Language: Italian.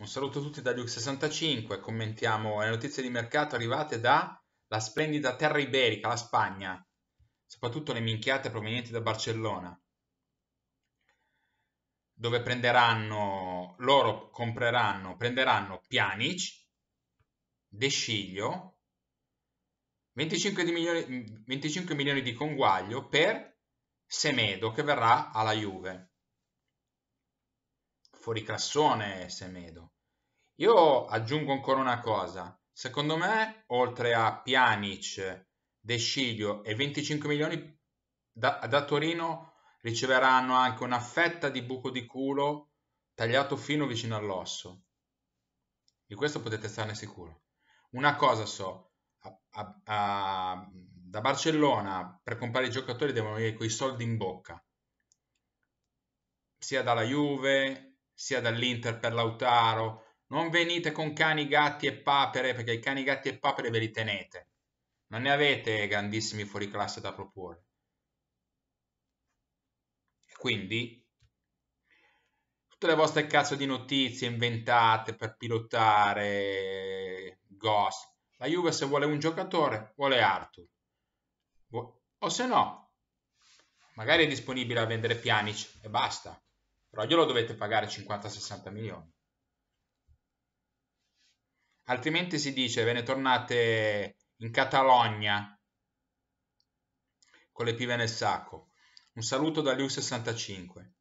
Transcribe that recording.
Un saluto a tutti da Luke65, commentiamo le notizie di mercato arrivate dalla splendida terra iberica, la Spagna, soprattutto le minchiate provenienti da Barcellona, dove prenderanno, loro compreranno, prenderanno Pjanic, De Sciglio, 25 milioni, 25 milioni di conguaglio per Semedo che verrà alla Juve fuori fuoriclassone Semedo. Io aggiungo ancora una cosa. Secondo me, oltre a Pjanic, De Sciglio e 25 milioni da, da Torino riceveranno anche una fetta di buco di culo tagliato fino vicino all'osso. Di questo potete starne sicuro. Una cosa so, a, a, a, da Barcellona per comprare i giocatori devono avere quei soldi in bocca, sia dalla Juve, sia dall'Inter per Lautaro. Non venite con cani, gatti e papere, perché i cani, gatti e papere ve li tenete. Non ne avete grandissimi fuori classe da proporre. Quindi, tutte le vostre cazzo di notizie inventate per pilotare Ghost. La Juve se vuole un giocatore, vuole Arthur. O se no, magari è disponibile a vendere Pianic e basta però glielo dovete pagare 50-60 milioni. Altrimenti si dice ve ne tornate in Catalogna con le pive nel sacco. Un saluto da Liu 65.